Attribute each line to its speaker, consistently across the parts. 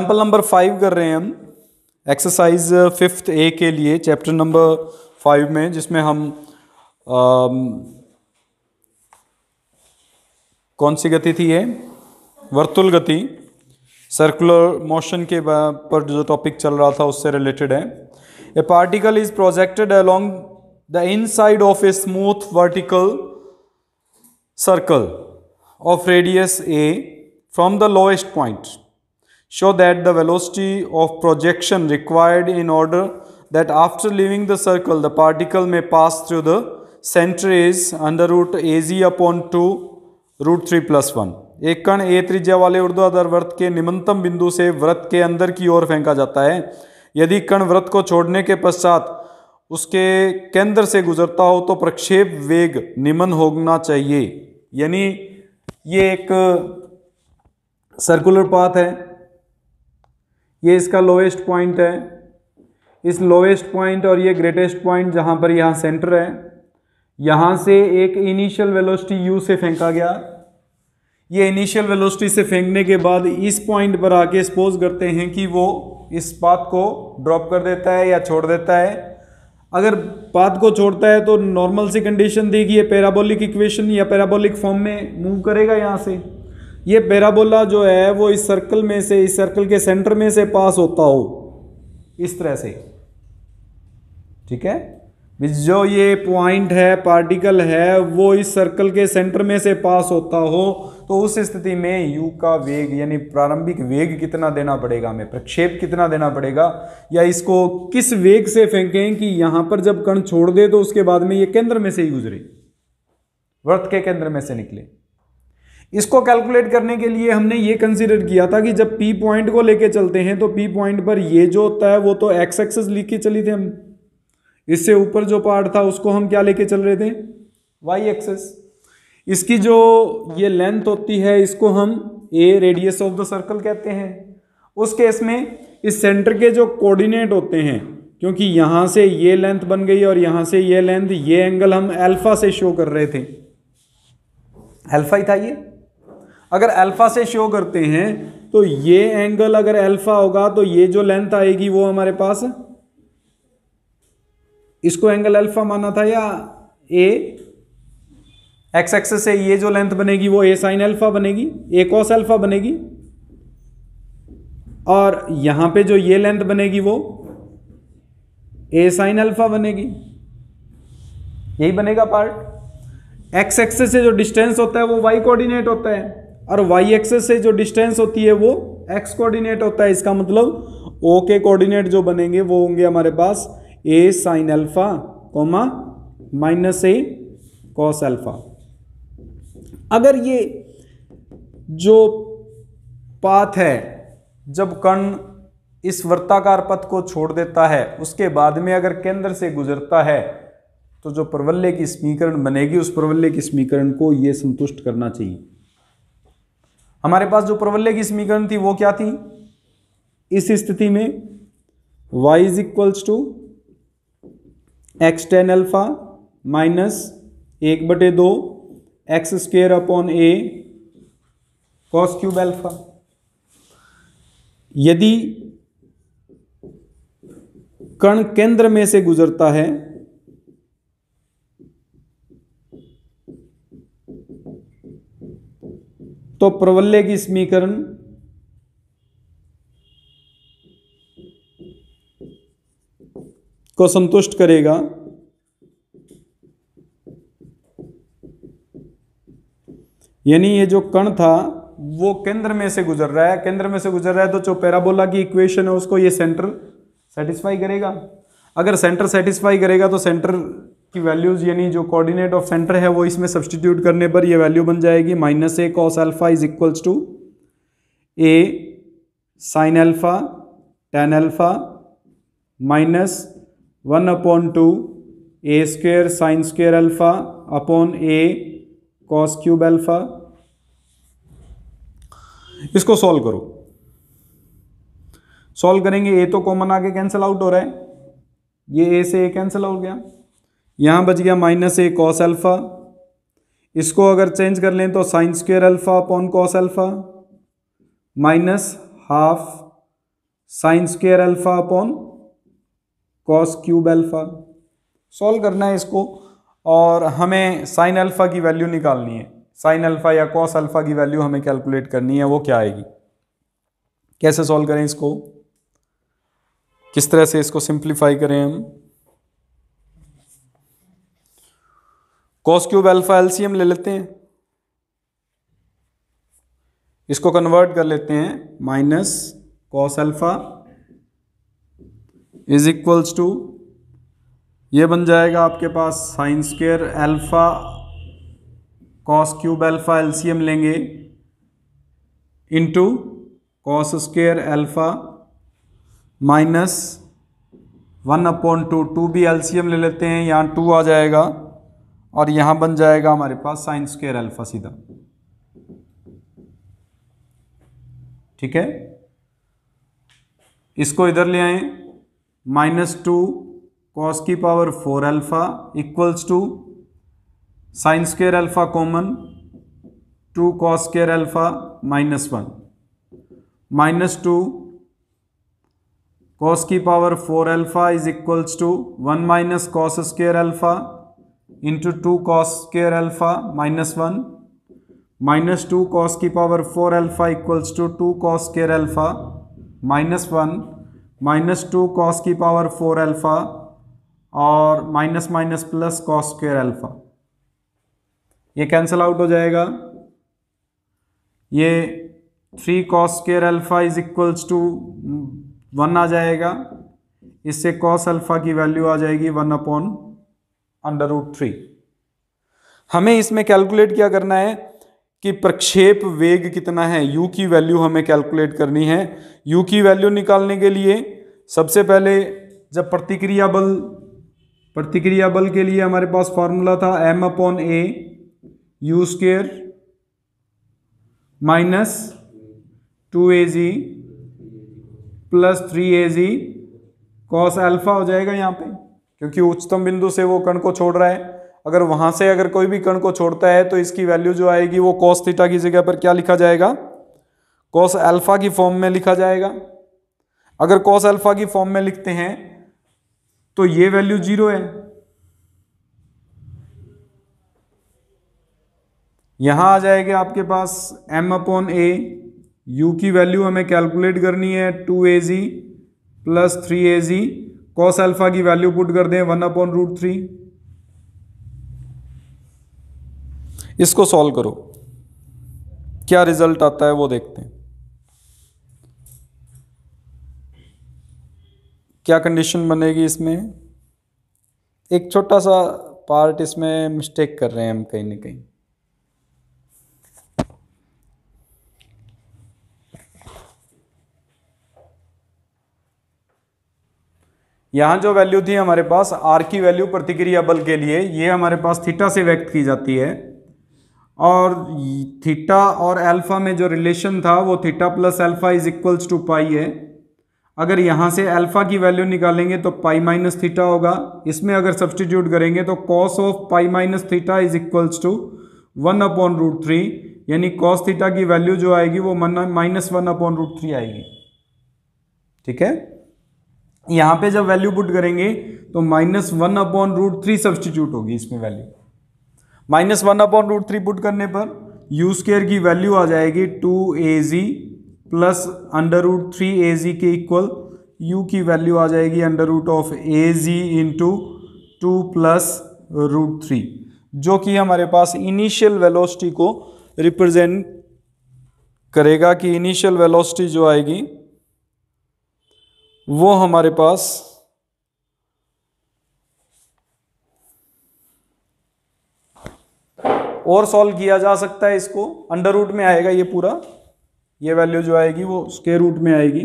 Speaker 1: Example number five कर रहे हैं हम एक्सरसाइज फिफ्थ ए के लिए चैप्टर नंबर फाइव में जिसमें हम आ, um, कौन सी गति थी ये वर्तुल गति सर्कुलर मोशन के पर जो टॉपिक चल रहा था उससे रिलेटेड है a particle is projected along the inside of a smooth vertical circle of radius a from the lowest point show that the velocity of projection required in order that after leaving the circle the particle may pass through the center is under root az upon 2 root 3 plus 1 एक कण ए त्रिज्या वाले ऊर्ध्वाधर वृत्त के निम्नतम बिंदु से वृत्त के अंदर की ओर फेंका जाता है यदि कण वृत्त को छोड़ने के पश्चात उसके केंद्र से गुजरता हो तो प्रक्षेप वेग निम्न होना चाहिए यानी ये एक सर्कुलर पाथ है ये इसका लोएस्ट पॉइंट है इस लोएस्ट पॉइंट और ये ग्रेटेस्ट पॉइंट जहाँ पर यहाँ सेंटर है यहाँ से एक इनिशियल वेलोसिटी यू से फेंका गया ये इनिशियल वेलोसिटी से फेंकने के बाद इस पॉइंट पर आके सपोज करते हैं कि वो इस पात को ड्रॉप कर देता है या छोड़ देता है अगर पात को छोड़ता है तो नॉर्मल सी कंडीशन देगी ये पैराबोलिक इक्वेशन या पैराबोलिक फॉर्म में मूव करेगा यहाँ से ये पैराबोला जो है वो इस सर्कल में से इस सर्कल के सेंटर में से पास होता हो इस तरह से ठीक है जो ये पॉइंट है पार्टिकल है वो इस सर्कल के सेंटर में से पास होता हो तो उस स्थिति में यू का वेग यानी प्रारंभिक वेग कितना देना पड़ेगा हमें प्रक्षेप कितना देना पड़ेगा या इसको किस वेग से फेंकें कि यहां पर जब कण छोड़ दे तो उसके बाद में ये केंद्र में से ही गुजरे वर्त के केंद्र में से निकले इसको कैलकुलेट करने के लिए हमने ये कंसिडर किया था कि जब पी पॉइंट को लेके चलते हैं तो पी पॉइंट पर ये जो होता है वो तो एक्स एक्सेस लिख के चली थे हम इससे ऊपर जो पार्ट था उसको हम क्या लेके चल रहे थे वाई एक्सेस इसकी जो ये लेंथ होती है इसको हम a radius of the circle कहते हैं उस केस में इस सेंटर के जो कोऑर्डिनेट होते हैं क्योंकि यहाँ से ये लेंथ बन गई और यहाँ से ये लेंथ ये एंगल हम अल्फा से शो कर रहे थे अल्फा ही था ये अगर अल्फ़ा से शो करते हैं तो ये एंगल अगर अल्फ़ा होगा तो ये जो लेंथ आएगी वो हमारे पास इसको एंगल अल्फ़ा माना था या ए एक्स एक्सेस से ये जो लेंथ बनेगी वो ए साइन अल्फ़ा बनेगी ए कॉस अल्फ़ा बनेगी और यहां पे जो ये लेंथ बनेगी वो ए साइन अल्फ़ा बनेगी यही बनेगा पार्ट एक्स एक्सेस से जो डिस्टेंस होता है वो वाई कोऑर्डिनेट होता है और वाई एक्सेस से जो डिस्टेंस होती है वो एक्स कोऑर्डिनेट होता है इसका मतलब ओ के कोऑर्डिनेट जो बनेंगे वो होंगे हमारे पास a sine alpha comma minus a cos alpha अगर ये जो पाथ है जब कण इस वृत्ताकार पथ को छोड़ देता है उसके बाद में अगर केंद्र से गुजरता है तो जो प्रवल्य की समीकरण बनेगी उस प्रवल्य की समीकरण को ये संतुष्ट करना चाहिए हमारे पास जो प्रवल्य की समीकरण थी वो क्या थी इस स्थिति में y is equals to x tan alpha minus एक बटे दो x square upon a cos cube alpha यदि कण केंद्र में से गुजरता है तो प्रवल्य की समीकरण को संतुष्ट करेगा यानी ये जो कण था वो केंद्र में से गुजर रहा है केंद्र में से गुजर रहा है तो जो पैराबोला की इक्वेशन है उसको ये सेंटर सेटिस्फाई करेगा अगर सेंटर सेटिस्फाई करेगा तो सेंटर की वैल्यूज़ यानी जो कोऑर्डिनेट ऑफ सेंटर है वो इसमें सब्सटीट्यूट करने पर ये वैल्यू बन जाएगी minus a cos alpha is equals to a sine alpha tan alpha minus one upon two a square sine square alpha upon a cos cube alpha इसको solve करो सॉल्व करेंगे ए तो common आके cancel out हो रहा है ये ए से ए कैंसिल हो गया यहाँ बच गया माइनस ए कॉस अल्फ़ा इसको अगर चेंज कर लें तो sine square alpha upon cos alpha minus half sine square alpha upon cos cube alpha solve करना है इसको और हमें साइन अल्फ़ा की वैल्यू निकालनी है साइन अल्फ़ा या कॉस अल्फ़ा की वैल्यू हमें कैलकुलेट करनी है वो क्या आएगी कैसे सॉल्व करें इसको किस तरह से इसको सिंप्लीफाई करें हम कॉस क्यूब एल्फा एलसीएम ले लेते हैं इसको कन्वर्ट कर लेते हैं minus cos alpha is equals to ये बन जाएगा आपके पास sine square alpha cos cube alpha LCM लेंगे into cos square alpha minus one upon two two भी एलसीएम ले लेते हैं यहाँ टू आ जाएगा और यहां बन जाएगा हमारे पास साइन स्क्र अल्फा सीधा ठीक है इसको इधर ले आए माइनस टू कॉस की power four alpha equals to sine square alpha common to cos square alpha minus one minus two cos की power four alpha is equals to one minus cos square alpha into two cos square alpha minus one minus two cos की power four alpha equals to two cos square alpha minus one minus two cos की power four alpha और minus minus plus cos square alpha ये cancel out हो जाएगा ये three cos square alpha is equals to one आ जाएगा इससे cos alpha की वैल्यू आ जाएगी one upon under root three हमें इसमें कैलकुलेट क्या करना है कि प्रक्षेप वेग कितना है u की वैल्यू हमें कैलकुलेट करनी है u की वैल्यू निकालने के लिए सबसे पहले जब प्रतिक्रिया बल प्रतिक्रिया बल के लिए हमारे पास फॉर्मूला था m upon a u square minus two a g plus three a g cos alpha हो जाएगा यहाँ पे क्योंकि उच्चतम बिंदु से वो कण को छोड़ रहा है अगर वहां से अगर कोई भी कण को छोड़ता है तो इसकी वैल्यू जो आएगी वो कॉस थीटा की जगह पर क्या लिखा जाएगा कॉस अल्फा की फॉर्म में लिखा जाएगा अगर कॉस अल्फा की फॉर्म में लिखते हैं तो ये वैल्यू जीरो है यहां आ जाएगा आपके पास एम अपॉन ए यू की वैल्यू हमें कैलकुलेट करनी है two a g plus three a g cos alpha की वैल्यू पुट कर दें वन अपॉन रूट थ्री इसको सॉल्व करो क्या रिजल्ट आता है वो देखते हैं क्या कंडीशन बनेगी इसमें एक छोटा सा पार्ट इसमें मिस्टेक कर रहे हैं हम कहीं ना कहीं यहाँ जो वैल्यू थी हमारे पास आर की वैल्यू प्रतिक्रिया बल के लिए ये हमारे पास थीटा से व्यक्त की जाती है और थीटा और अल्फा में जो रिलेशन था वो theta plus alpha is equals to pi है अगर यहाँ से अल्फा की वैल्यू निकालेंगे तो पाई माइनस थीटा होगा इसमें अगर सब्सटीट्यूट करेंगे तो cos of pi minus theta is equals to one upon root three यानी कॉस थीटा की वैल्यू जो आएगी वो minus one upon root three आएगी ठीक है यहाँ पे जब वैल्यू पुट करेंगे तो minus one upon root three substitute होगी इसमें value minus one upon root three put करने पर यू स्केयर की वैल्यू आ जाएगी two a g plus under root three a g के इक्वल यू की वैल्यू आ जाएगी under root of a g into two plus root three जो कि हमारे पास इनिशियल वेलोसिटी को रिप्रेजेंट करेगा कि इनिशियल वेलोसिटी जो आएगी वो हमारे पास और सॉल्व किया जा सकता है इसको अंडर रूट में आएगा ये पूरा ये वैल्यू जो आएगी वो उसके रूट में आएगी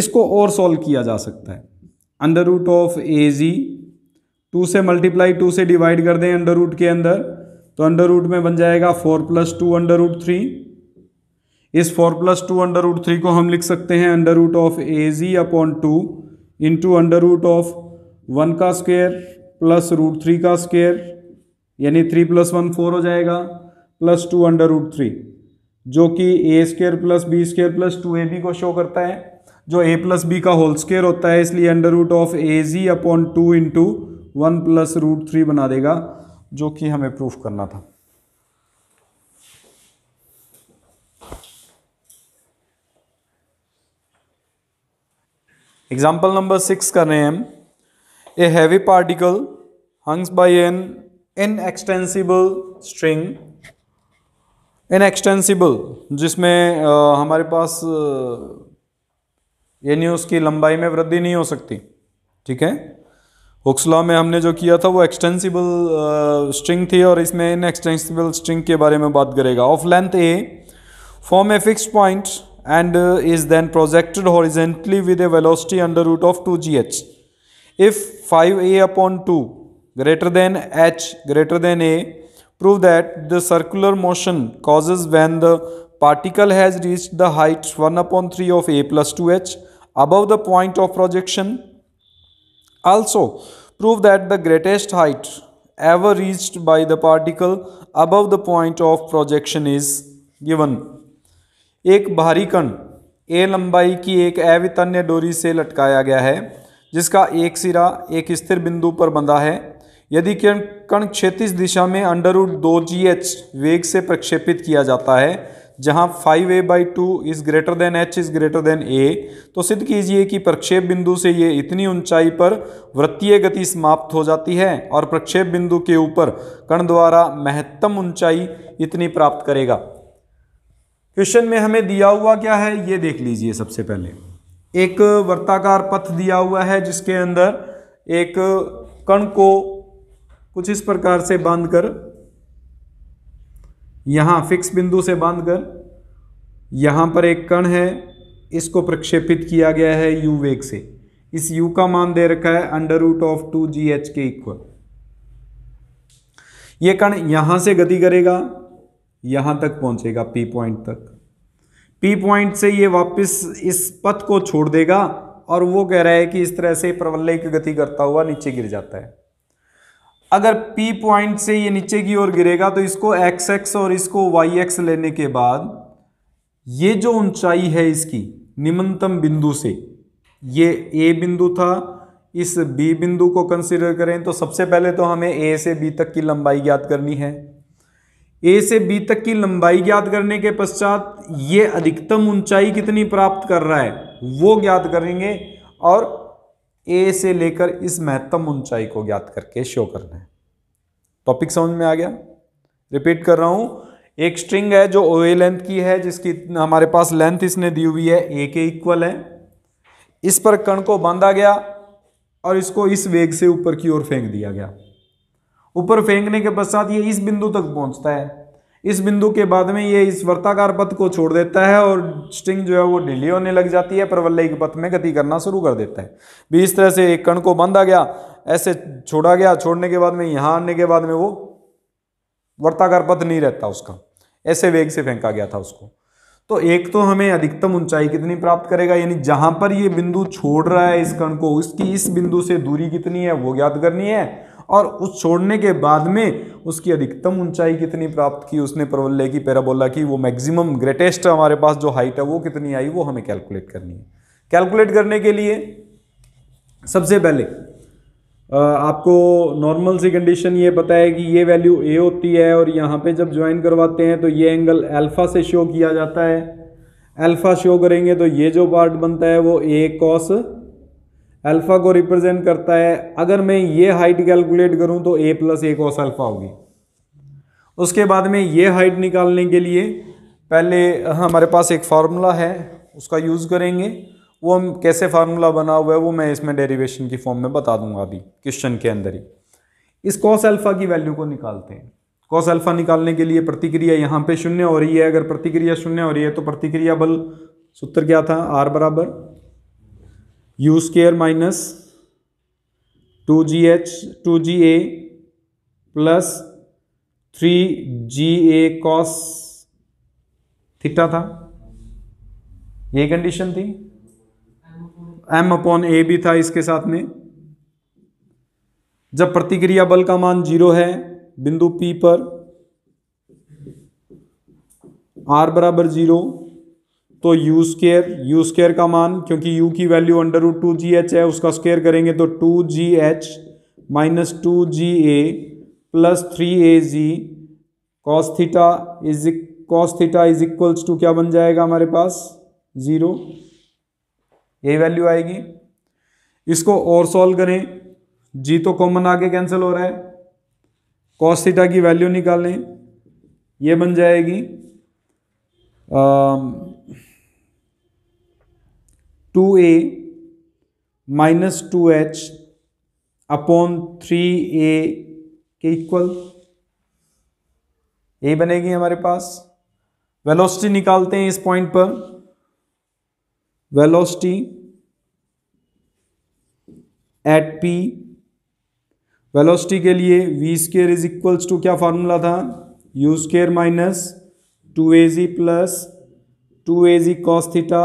Speaker 1: इसको और सॉल्व किया जा सकता है under root of a g two से मल्टीप्लाई टू से डिवाइड कर दें अंडर रूट के अंदर तो अंडर रूट में बन जाएगा four plus two under root three इस four plus two under root three को हम लिख सकते हैं under root of a g upon two into under root of one का स्क्वेयर प्लस रूट थ्री का स्क्वेयर यानी थ्री प्लस वन फोर हो जाएगा plus two under root three जो कि a square plus b square plus two a b को show करता है जो ए प्लस बी का होल स्क्वेयर होता है इसलिए under root of a g upon two into one plus root three बना देगा जो कि हमें प्रूफ करना था एग्जाम्पल नंबर सिक्स कर रहे हैं हम a heavy particle hangs by an inextensible string inextensible जिसमें आ, हमारे पास यानी उसकी लंबाई में वृद्धि नहीं हो सकती ठीक है हुक्सला में हमने जो किया था वो एक्सटेंसिबल स्ट्रिंग थी और इसमें इन एक्सटेंसिबल स्ट्रिंग के बारे में बात करेगा of length a form a fix point and uh, is then projected horizontally with a velocity under root of 2gh. If 5a upon 2 greater than h greater than a, prove that the circular motion causes when the particle has reached the height 1 upon 3 of a plus 2h above the point of projection. Also, prove that the greatest height ever reached by the particle above the point of projection is given. एक बाहरी कण ए लंबाई की एक अवितन्य डोरी से लटकाया गया है जिसका एक सिरा एक स्थिर बिंदु पर बंधा है यदि कण कण क्षेत्र दिशा में अंडर दो जी एच वेग से प्रक्षेपित किया जाता है जहां five a by two is greater than h is greater than a तो सिद्ध कीजिए कि प्रक्षेप बिंदु से ये इतनी ऊंचाई पर वृत्तीय गति समाप्त हो जाती है और प्रक्षेप बिंदु के ऊपर कण द्वारा महत्तम ऊंचाई इतनी प्राप्त करेगा क्वेश्चन में हमें दिया हुआ क्या है ये देख लीजिए सबसे पहले एक वर्ताकार पथ दिया हुआ है जिसके अंदर एक कण को कुछ इस प्रकार से बांधकर यहां फिक्स बिंदु से बांधकर यहां पर एक कण है इसको प्रक्षेपित किया गया है यू वेग से इस यू का मान दे रखा है under root of two g h के इक्वल ये कण यहां से गति करेगा यहां तक पहुंचेगा पी पॉइंट तक पी पॉइंट से ये वापस इस पथ को छोड़ देगा और वो कह रहा है कि इस तरह से प्रवलय की गति करता हुआ नीचे गिर जाता है अगर पी पॉइंट से ये नीचे की ओर गिरेगा तो इसको एक्स एक्स और इसको वाई एक्स लेने के बाद ये जो ऊंचाई है इसकी निम्नतम बिंदु से ये ए बिंदु था इस बी बिंदु को कंसिडर करें तो सबसे पहले तो हमें ए से बी तक की लंबाई ज्ञात करनी है ए से बी तक की लंबाई ज्ञात करने के पश्चात ये अधिकतम ऊंचाई कितनी प्राप्त कर रहा है वो ज्ञात करेंगे और ए से लेकर इस महत्तम ऊंचाई को ज्ञात करके शो करना है टॉपिक समझ में आ गया रिपीट कर रहा हूं एक स्ट्रिंग है जो ओ ए लेंथ की है जिसकी हमारे पास लेंथ इसने दी हुई है ए के इक्वल है इस पर कण को बांधा गया और इसको इस वेग से ऊपर की ओर फेंक दिया गया ऊपर फेंकने के पश्चात ये इस बिंदु तक पहुंचता है इस बिंदु के बाद में ये इस वर्ताकार पथ को छोड़ देता है और स्ट्रिंग जो है वो ढीली होने लग जाती है प्रवल्लिक पथ में गति करना शुरू कर देता है भी इस तरह से एक कण को बांधा गया ऐसे छोड़ा गया छोड़ने के बाद में यहाँ आने के बाद में वो वर्ताकार पथ नहीं रहता उसका ऐसे वेग से फेंका गया था उसको तो एक तो हमें अधिकतम ऊंचाई कितनी प्राप्त करेगा यानी जहां पर ये बिंदु छोड़ रहा है इस कण को उसकी इस बिंदु से दूरी कितनी है वो ज्ञात करनी है और उस छोड़ने के बाद में उसकी अधिकतम ऊंचाई कितनी प्राप्त की उसने परवल्ले की पैराबोला की वो मैक्सिमम ग्रेटेस्ट हमारे पास जो हाइट है वो कितनी आई वो हमें कैलकुलेट करनी है कैलकुलेट करने के लिए सबसे पहले आपको नॉर्मल सी कंडीशन ये पता है कि ये वैल्यू ए होती है और यहाँ पे जब ज्वाइन करवाते हैं तो ये एंगल अल्फ़ा से शो किया जाता है अल्फ़ा शो करेंगे तो ये जो पार्ट बनता है वो ए कॉस अल्फ़ा को रिप्रेजेंट करता है अगर मैं ये हाइट कैलकुलेट करूं तो a plus a cos alpha होगी उसके बाद में ये हाइट निकालने के लिए पहले हमारे पास एक फार्मूला है उसका यूज़ करेंगे वो हम कैसे फार्मूला बना हुआ है वो मैं इसमें डेरिवेशन की फॉर्म में बता दूंगा अभी क्वेश्चन के अंदर ही इस कॉस अल्फ़ा की वैल्यू को निकालते हैं कॉस अल्फ़ा निकालने के लिए प्रतिक्रिया यहाँ पे शून्य हो रही है अगर प्रतिक्रिया शून्य हो रही है तो प्रतिक्रिया बल सूत्र क्या था आर बराबर u square minus two g h two g a plus three g a cos theta था ये कंडीशन थी एम अपॉन ए भी था इसके साथ में जब प्रतिक्रिया बल का मान जीरो है बिंदु पी पर आर बराबर जीरो तो यू स्केयर यू स्केयर का मान क्योंकि यू की value under root two g h है उसका स्केयर करेंगे तो two g h minus two g a plus three a g cos theta is cos theta is equals to क्या बन जाएगा हमारे पास ज़ीरो ए वैल्यू आएगी इसको और सॉल्व करें जी तो कॉमन आगे कैंसिल हो रहा है कॉस्थीटा की वैल्यू निकालें ये बन जाएगी आ, two a minus two h upon three a के इक्वल ए बनेगी हमारे पास वेलोसिटी निकालते हैं इस पॉइंट पर वेलोसिटी एट पी वेलोसिटी के लिए v square is equals to क्या फार्मूला था u square minus two a g plus two a g cos theta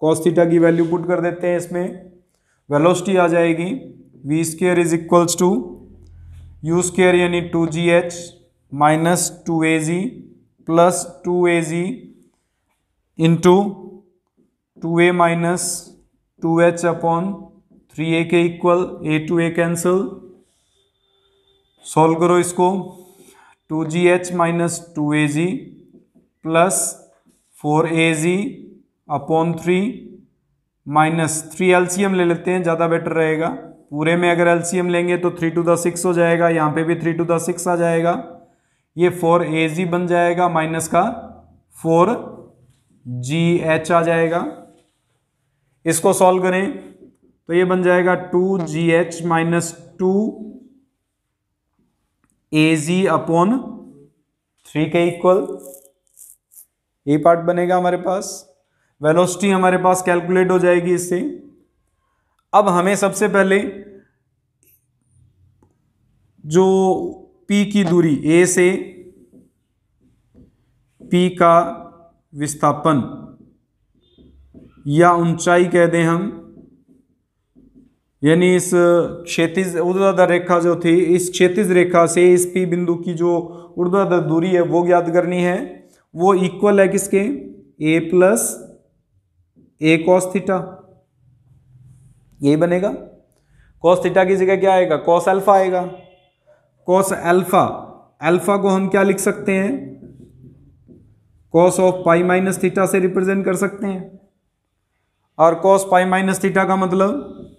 Speaker 1: cos theta की वैल्यू पुट कर देते हैं इसमें वेलोसिटी आ जाएगी v square is equals to u square यानी two g h minus two a g plus two a g into two a minus two h upon three a के equal a two a cancel solve करो इसको two g h minus two a g plus four a g upon three minus three LCM ले लेते हैं ज़्यादा better रहेगा पूरे में अगर एलसीएम लेंगे तो थ्री टू द सिक्स हो जाएगा यहाँ पे भी थ्री टू द सिक्स आ जाएगा ये फोर ए जी बन जाएगा माइनस का फोर जी एच आ जाएगा इसको सॉल्व करें तो ये बन जाएगा two g h minus two a g upon three के इक्वल ये पार्ट बनेगा हमारे पास वेलोसिटी हमारे पास कैलकुलेट हो जाएगी इससे अब हमें सबसे पहले जो P की दूरी A से P का विस्थापन या ऊंचाई कह दें हम यानी इस क्षेतिज ऊर्ध्वाधर रेखा जो थी इस क्षेत्र रेखा से इस पी बिंदु की जो ऊर्ध्वाधर दूरी है वो ज्ञात करनी है वो इक्वल है किसके a plus a cos theta यही बनेगा कॉस थीटा की जगह क्या आएगा कॉस अल्फा आएगा कॉस अल्फा अल्फा को हम क्या लिख सकते हैं cos of pi minus theta से रिप्रेजेंट कर सकते हैं और कॉस पाई माइनस थीटा का मतलब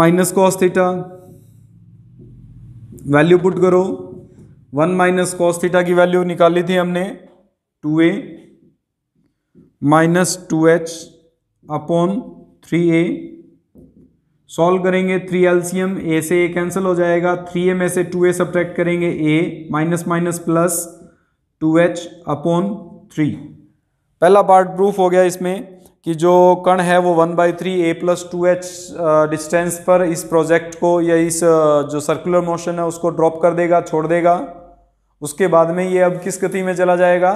Speaker 1: minus cos theta value put करो वन माइनस कॉस थीटा की वैल्यू निकाली थी हमने two a minus two h upon three a solve करेंगे थ्री एल्सियम ए से ए कैंसिल हो जाएगा थ्री ए में से टू ए सब्ट्रैक्ट करेंगे a minus minus plus two h upon three पहला पार्ट प्रूफ हो गया इसमें कि जो कण है वो one by three a plus two h distance पर इस प्रोजेक्ट को या इस जो सर्कुलर मोशन है उसको ड्रॉप कर देगा छोड़ देगा उसके बाद में ये अब किस गति में चला जाएगा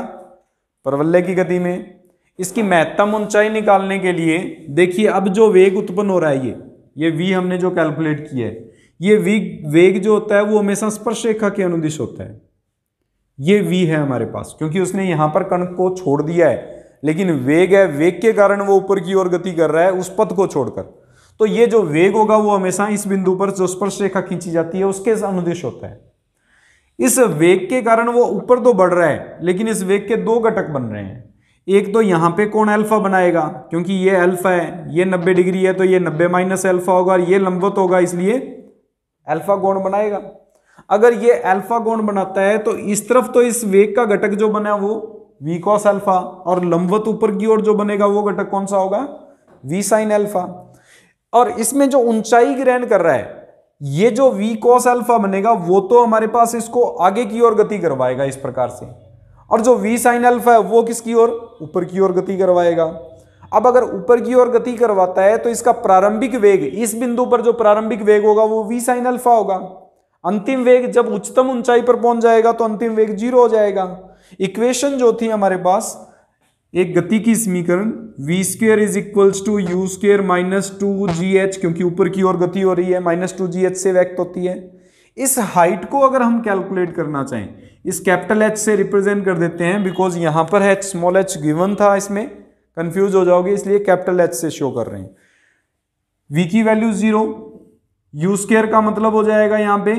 Speaker 1: परवल्ले की गति में इसकी महत्तम ऊंचाई निकालने के लिए देखिए अब जो वेग उत्पन्न हो रहा है ये ये वी हमने जो कैलकुलेट किया है ये वी वेग जो होता है वो हमेशा स्पर्श रेखा के अनुदिश होता है ये वी है हमारे पास क्योंकि उसने यहां पर कण को छोड़ दिया है लेकिन वेग है वेग के कारण वो ऊपर की ओर गति कर रहा है उस पथ को छोड़कर तो ये जो वेग होगा वो हमेशा इस बिंदु पर जो स्पर्श रेखा खींची जाती है उसके अनुदेश होता है इस वेग के कारण वो ऊपर तो बढ़ रहा है लेकिन इस वेग के दो घटक बन रहे हैं एक तो यहाँ पे कौन अल्फा बनाएगा क्योंकि ये अल्फा है ये 90 डिग्री है तो ये 90 माइनस अल्फा होगा और ये लंबवत होगा इसलिए अल्फा कौन बनाएगा अगर ये अल्फा कौन बनाता है तो इस तरफ तो इस वेग का घटक जो बना वो वी कॉस अल्फा और लंबवत ऊपर की ओर जो बनेगा वो घटक कौन सा होगा वी साइन एल्फा और इसमें जो ऊंचाई ग्रहण कर रहा है ये जो वी कॉस एल्फा बनेगा वो तो हमारे पास इसको आगे की ओर गति करवाएगा इस प्रकार से और जो वी साइन अल्फा है वो किसकी ओर ऊपर की ओर गति करवाएगा अब अगर ऊपर की ओर गति करवाता है तो इसका प्रारंभिक वेग इस बिंदु पर जो प्रारंभिक वेग होगा वो वी साइन अल्फा होगा अंतिम वेग जब उच्चतम ऊंचाई पर पहुंच जाएगा तो अंतिम वेग जीरो हो जाएगा इक्वेशन जो थी हमारे पास एक गति की समीकरण v square is equal to u square minus two g h क्योंकि ऊपर की ओर गति हो रही है माइनस टू जी एच से व्यक्त होती है इस हाइट को अगर हम कैलकुलेट करना चाहें इस कैपिटल एच से रिप्रेजेंट कर देते हैं बिकॉज यहां पर एच स्मॉल एच गिवन था इसमें कंफ्यूज हो जाओगे इसलिए कैपिटल एच से शो कर रहे हैं वी की वैल्यू जीरो यू स्केयर का मतलब हो जाएगा यहां पे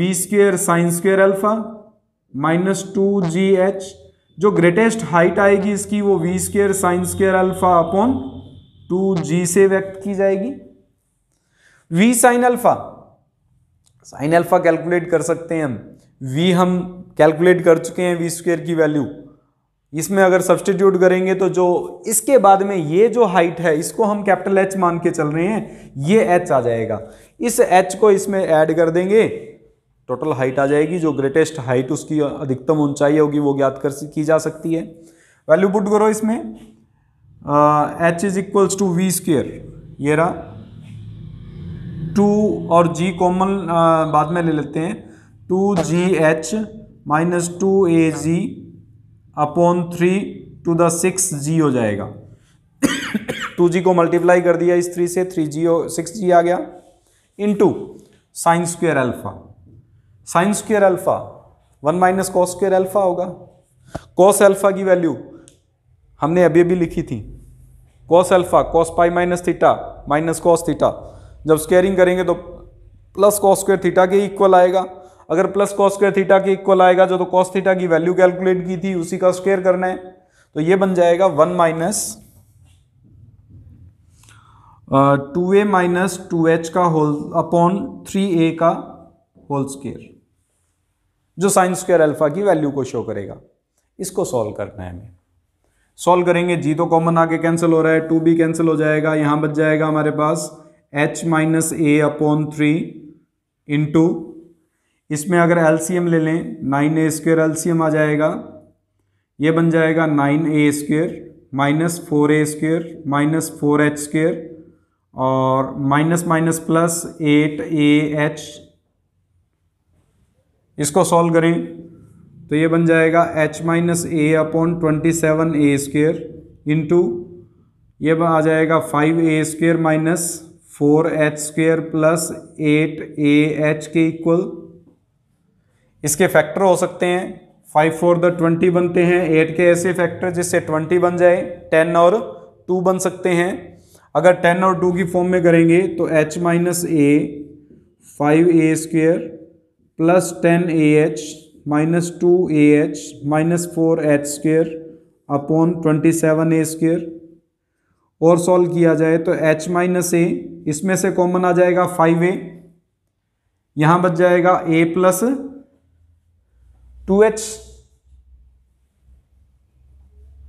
Speaker 1: v square sine square alpha minus two g h जो ग्रेटेस्ट हाइट आएगी इसकी वो v square sine square alpha upon two g से व्यक्त की जाएगी v sine alpha sine alpha calculate कर सकते हैं हम वी हम कैलकुलेट कर चुके हैं वी स्क्वेयर की वैल्यू इसमें अगर सब्सटीट्यूट करेंगे तो जो इसके बाद में ये जो हाइट है इसको हम कैपिटल एच मान के चल रहे हैं ये एच आ जाएगा इस एच को इसमें ऐड कर देंगे टोटल हाइट आ जाएगी जो ग्रेटेस्ट हाइट उसकी अधिकतम ऊंचाई होगी वो ज्ञात कर की जा सकती है वैल्यू पुट करो इसमें h is equals to v square ये रहा टू और जी कॉमन बाद में ले लेते हैं two g h minus two a g upon three two the six g हो जाएगा टू जी को मल्टीप्लाई कर दिया इस थ्री से थ्री जी सिक्स जी आ गया into sine square alpha sine square alpha one minus cos square alpha होगा कॉस अल्फा की वैल्यू हमने अभी अभी लिखी थी cos alpha cos pi minus theta minus cos theta जब स्केयरिंग करेंगे तो प्लस कॉस स्क्वेयर थीटा के इक्वल आएगा अगर प्लस कॉस स्क्र थीटा के इक्वल आएगा जो तो कॉस थीटा की वैल्यू कैलकुलेट की थी उसी का स्क्वेयर करना है तो ये बन जाएगा one minus two a minus two h का होल अपॉन थ्री ए का होल स्केयर जो साइन स्क्र अल्फा की वैल्यू को शो करेगा इसको सॉल्व करना है हमें सॉल्व करेंगे जी तो कॉमन आके कैंसिल हो रहा है टू बी कैंसिल हो जाएगा यहां बच जाएगा हमारे पास h minus a upon three into इसमें अगर एलसीएम ले लें नाइन ए स्क्वेयर एलसीएम आ जाएगा ये बन जाएगा nine a square minus four a square minus four h square और minus minus plus eight a h इसको सॉल्व करें तो ये बन जाएगा h minus a upon twenty seven a square into ये आ जाएगा five a square minus four h square plus eight a h के इक्वल इसके फैक्टर हो सकते हैं फाइव फोर द ट्वेंटी बनते हैं एट के ऐसे फैक्टर जिससे ट्वेंटी बन जाए टेन और टू बन सकते हैं अगर टेन और टू की फॉर्म में करेंगे तो h minus a five a square plus ten a h minus two a h minus four h square upon twenty seven a square और सॉल्व किया जाए तो एच माइनस ए इसमें से कॉमन आ जाएगा फाइव ए यहाँ बच जाएगा a plus two h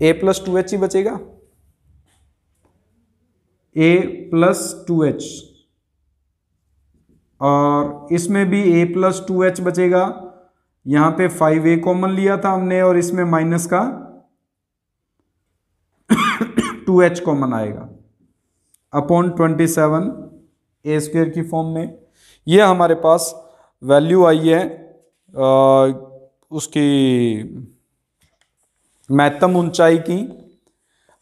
Speaker 1: a plus two h ही बचेगा ए प्लस टू एच और इसमें भी ए प्लस टू एच बचेगा यहां पे फाइव ए कॉमन लिया था हमने और इसमें माइनस का टू एच कॉमन आएगा upon twenty seven a square की फॉर्म में ये हमारे पास वैल्यू आई है आ, उसकी महत्तम ऊंचाई की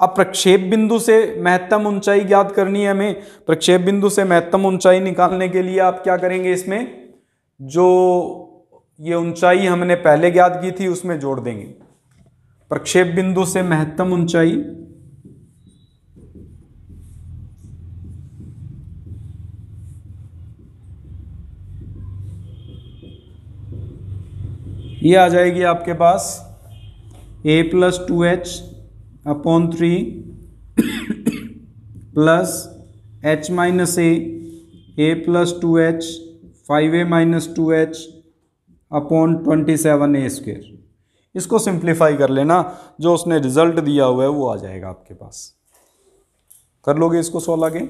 Speaker 1: अब प्रक्षेप बिंदु से महत्तम ऊंचाई ज्ञात करनी है हमें प्रक्षेप बिंदु से महत्तम ऊंचाई निकालने के लिए आप क्या करेंगे इसमें जो ये ऊंचाई हमने पहले ज्ञात की थी उसमें जोड़ देंगे प्रक्षेप बिंदु से महत्तम ऊंचाई ये आ जाएगी आपके पास a plus two h upon three plus h minus a a plus two h five a minus two h upon twenty seven a square इसको सिंप्लीफाई कर लेना जो उसने रिजल्ट दिया हुआ है वो आ जाएगा आपके पास कर लोगे इसको सोलह के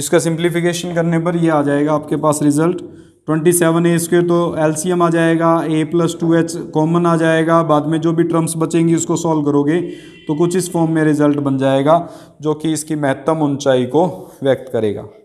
Speaker 1: इसका सिंप्लीफिकेशन करने पर ये आ जाएगा आपके पास result twenty seven a square तो एलसीएम आ जाएगा a plus two h common आ जाएगा बाद में जो भी टर्म्स बचेंगी उसको सॉल्व करोगे तो कुछ इस फॉर्म में रिजल्ट बन जाएगा जो कि इसकी महत्तम ऊंचाई को व्यक्त करेगा